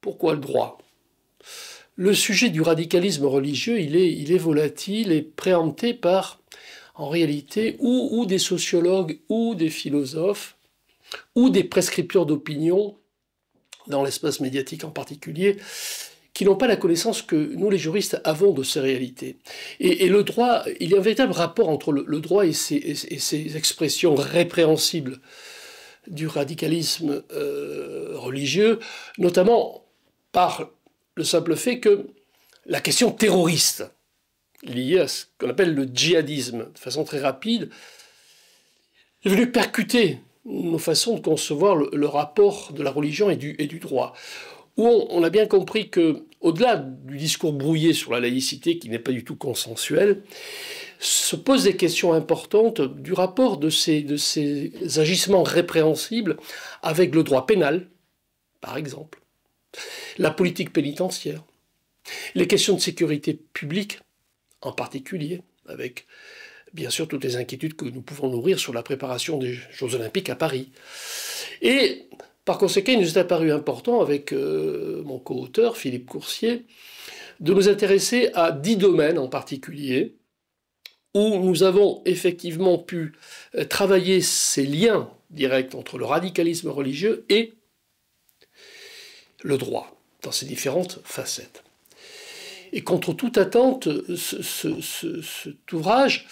Pourquoi le droit Le sujet du radicalisme religieux, il est, il est volatile et préempté par, en réalité, ou, des sociologues, ou des philosophes, ou des prescripteurs d'opinion, dans l'espace médiatique en particulier, qui n'ont pas la connaissance que nous, les juristes, avons de ces réalités. Et, le droit, il y a un véritable rapport entre le, droit et ces, expressions répréhensibles du radicalisme euh, religieux, notamment par le simple fait que la question terroriste, liée à ce qu'on appelle le djihadisme, de façon très rapide, est venue percuter nos façons de concevoir le, rapport de la religion et du, droit. Où on, a bien compris que, au-delà du discours brouillé sur la laïcité, qui n'est pas du tout consensuel, se posent des questions importantes du rapport de ces agissements répréhensibles avec le droit pénal, par exemple, la politique pénitentiaire, les questions de sécurité publique en particulier, avec bien sûr toutes les inquiétudes que nous pouvons nourrir sur la préparation des Jeux olympiques à Paris. Et par conséquent, il nous est apparu important, avec euh, mon co-auteur Philippe Coursier, de nous intéresser à dix domaines en particulier, où nous avons effectivement pu euh, travailler ces liens directs entre le radicalisme religieux et le droit dans ses différentes facettes. Et contre toute attente, cet ouvrage,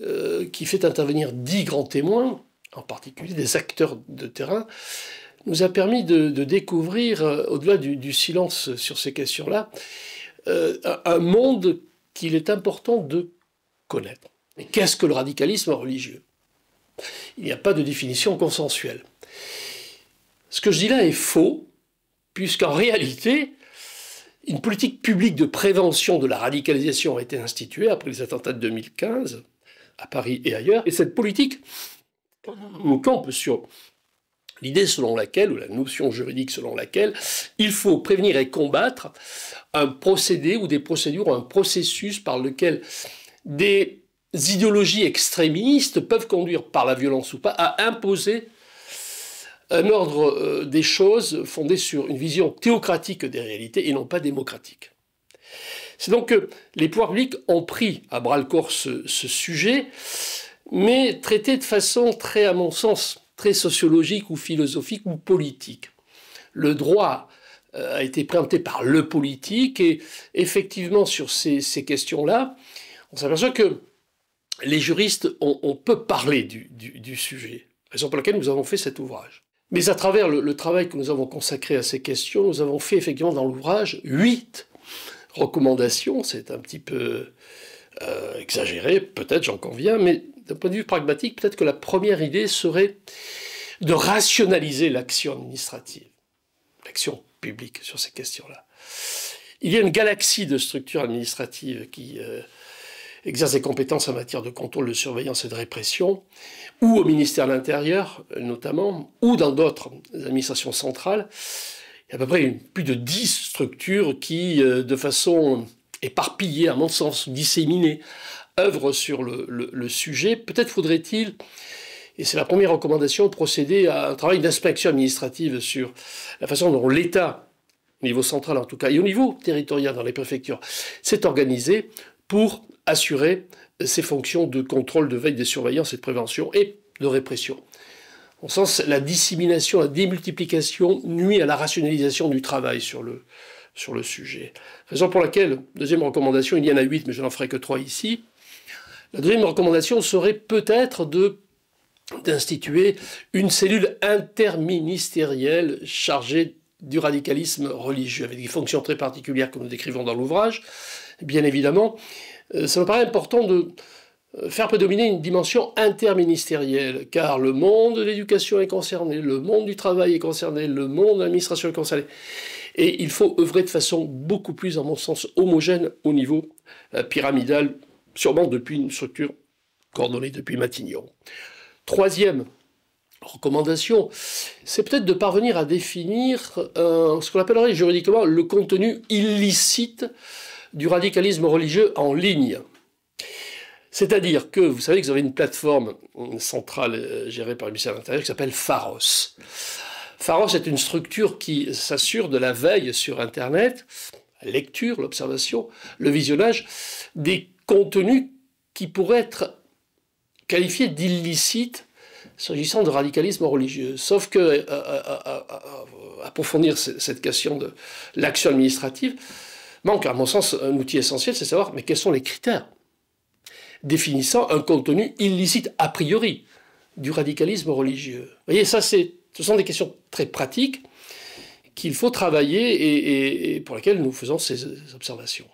euh, qui fait intervenir dix grands témoins, en particulier des acteurs de terrain, nous a permis de, découvrir, euh, au-delà du, silence sur ces questions-là, euh, un monde qu'il est important de connaître. qu'est-ce que le radicalisme religieux Il n'y a pas de définition consensuelle. Ce que je dis là est faux, puisqu'en réalité, une politique publique de prévention de la radicalisation a été instituée après les attentats de 2015, à Paris et ailleurs, et cette politique nous campe sur l'idée selon laquelle, ou la notion juridique selon laquelle, il faut prévenir et combattre un procédé ou des procédures, ou un processus par lequel des idéologies extrémistes peuvent conduire, par la violence ou pas, à imposer un ordre euh, des choses fondé sur une vision théocratique des réalités et non pas démocratique. C'est donc que les pouvoirs publics ont pris à bras le corps ce, sujet, mais traité de façon très, à mon sens, très sociologique ou philosophique ou politique. Le droit euh, a été présenté par le politique et effectivement sur ces, questions-là, on s'aperçoit que les juristes, on, on peut parler du sujet, raison pour laquelle nous avons fait cet ouvrage. Mais à travers le, travail que nous avons consacré à ces questions, nous avons fait effectivement dans l'ouvrage huit recommandations. C'est un petit peu euh, exagéré, peut-être j'en conviens, mais d'un point de vue pragmatique, peut-être que la première idée serait de rationaliser l'action administrative, l'action publique sur ces questions-là. Il y a une galaxie de structures administratives qui... Euh, exerce des compétences en matière de contrôle, de surveillance et de répression, ou au ministère de l'Intérieur euh, notamment, ou dans d'autres administrations centrales. Il y a à peu près plus de 10 structures qui, euh, de façon éparpillée, à mon sens, disséminée, œuvrent sur le, sujet. Peut-être faudrait-il et c'est la première recommandation, procéder à un travail d'inspection administrative sur la façon dont l'État, au niveau central en tout cas, et au niveau territorial dans les préfectures, s'est organisé pour assurer ses fonctions de contrôle, de veille de surveillance et de prévention et de répression. En sens, la dissémination, la démultiplication nuit à la rationalisation du travail sur le, sur le sujet. Raison pour laquelle, deuxième recommandation, il y en a huit, mais je n'en ferai que trois ici. La deuxième recommandation serait peut-être de d'instituer une cellule interministérielle chargée du radicalisme religieux, avec des fonctions très particulières que nous décrivons dans l'ouvrage, bien évidemment, euh, ça me paraît important de euh, faire prédominer une dimension interministérielle, car le monde de l'éducation est concerné, le monde du travail est concerné, le monde de l'administration est concerné. Et il faut œuvrer de façon beaucoup plus, en mon sens, homogène au niveau euh, pyramidal, sûrement depuis une structure coordonnée depuis Matignon. Troisième recommandation, c'est peut-être de parvenir à définir ce qu'on appellerait juridiquement le contenu illicite du radicalisme religieux en ligne. C'est-à-dire que vous savez que vous avez une plateforme centrale euh, gérée par le ministère de l'Intérieur qui s'appelle Pharos. Pharos est une structure qui s'assure de la veille sur Internet, la lecture, l'observation, le visionnage, des contenus qui pourraient être qualifiés d'illicites s'agissant de radicalisme religieux. Sauf que approfondir euh, euh, cette question de l'action administrative, manque, à mon sens, un outil essentiel, c'est savoir mais quels sont les critères définissant un contenu illicite a priori du radicalisme religieux. Vous voyez, ça, ce sont des questions très pratiques qu'il faut travailler et pour lesquelles nous faisons ces observations.